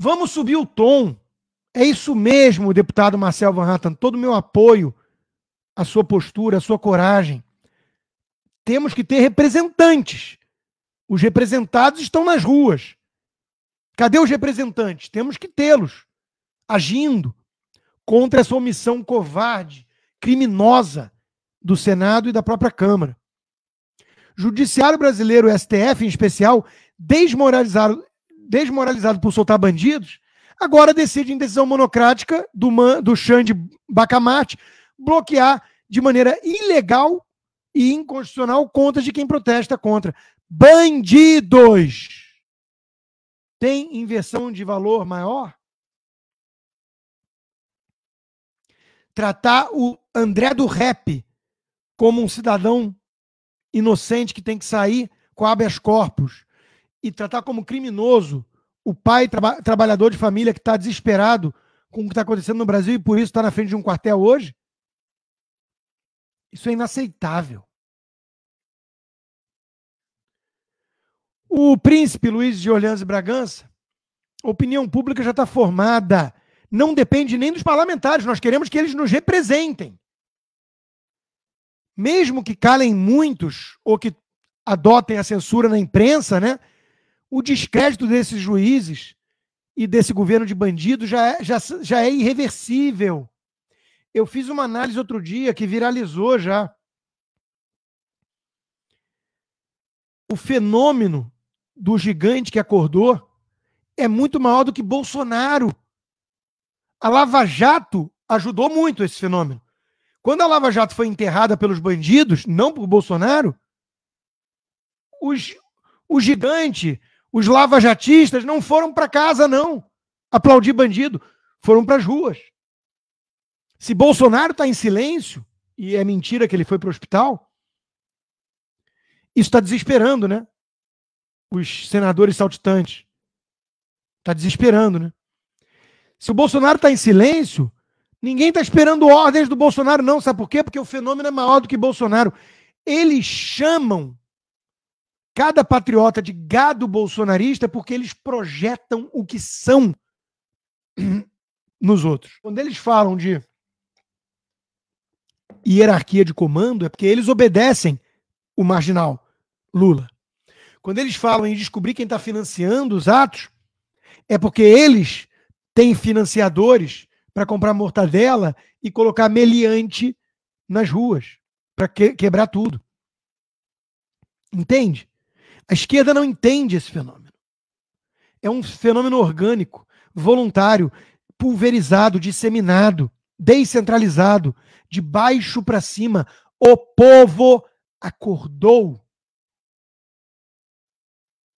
Vamos subir o tom. É isso mesmo, deputado Marcel Van Hatten. Todo o meu apoio, à sua postura, à sua coragem. Temos que ter representantes. Os representados estão nas ruas. Cadê os representantes? Temos que tê-los agindo contra essa omissão covarde, criminosa do Senado e da própria Câmara. Judiciário brasileiro, STF em especial, desmoralizado, desmoralizado por soltar bandidos, agora decide, em decisão monocrática do, Man, do Xande Bacamarte, bloquear de maneira ilegal e inconstitucional contas de quem protesta contra. Bandidos! Tem inversão de valor maior? Tratar o André do Rap como um cidadão inocente que tem que sair com habeas corpus e tratar como criminoso o pai traba trabalhador de família que está desesperado com o que está acontecendo no Brasil e por isso está na frente de um quartel hoje? Isso é inaceitável. O príncipe Luiz de Orleans e Bragança, a opinião pública já está formada. Não depende nem dos parlamentares. Nós queremos que eles nos representem. Mesmo que calem muitos ou que adotem a censura na imprensa, né? o descrédito desses juízes e desse governo de bandido já é, já, já é irreversível. Eu fiz uma análise outro dia que viralizou já. O fenômeno do gigante que acordou é muito maior do que Bolsonaro. A Lava Jato ajudou muito esse fenômeno. Quando a Lava Jato foi enterrada pelos bandidos, não por Bolsonaro, os, o gigante os lavajatistas não foram para casa, não, aplaudir bandido, foram para as ruas. Se Bolsonaro está em silêncio, e é mentira que ele foi para o hospital, isso está desesperando, né? Os senadores saltitantes. Está desesperando, né? Se o Bolsonaro está em silêncio, ninguém está esperando ordens do Bolsonaro, não. Sabe por quê? Porque o fenômeno é maior do que Bolsonaro. Eles chamam cada patriota de gado bolsonarista porque eles projetam o que são nos outros. Quando eles falam de hierarquia de comando, é porque eles obedecem o marginal Lula. Quando eles falam em descobrir quem está financiando os atos, é porque eles têm financiadores para comprar mortadela e colocar meliante nas ruas, para que, quebrar tudo. Entende? A esquerda não entende esse fenômeno. É um fenômeno orgânico, voluntário, pulverizado, disseminado, descentralizado, de baixo para cima. O povo acordou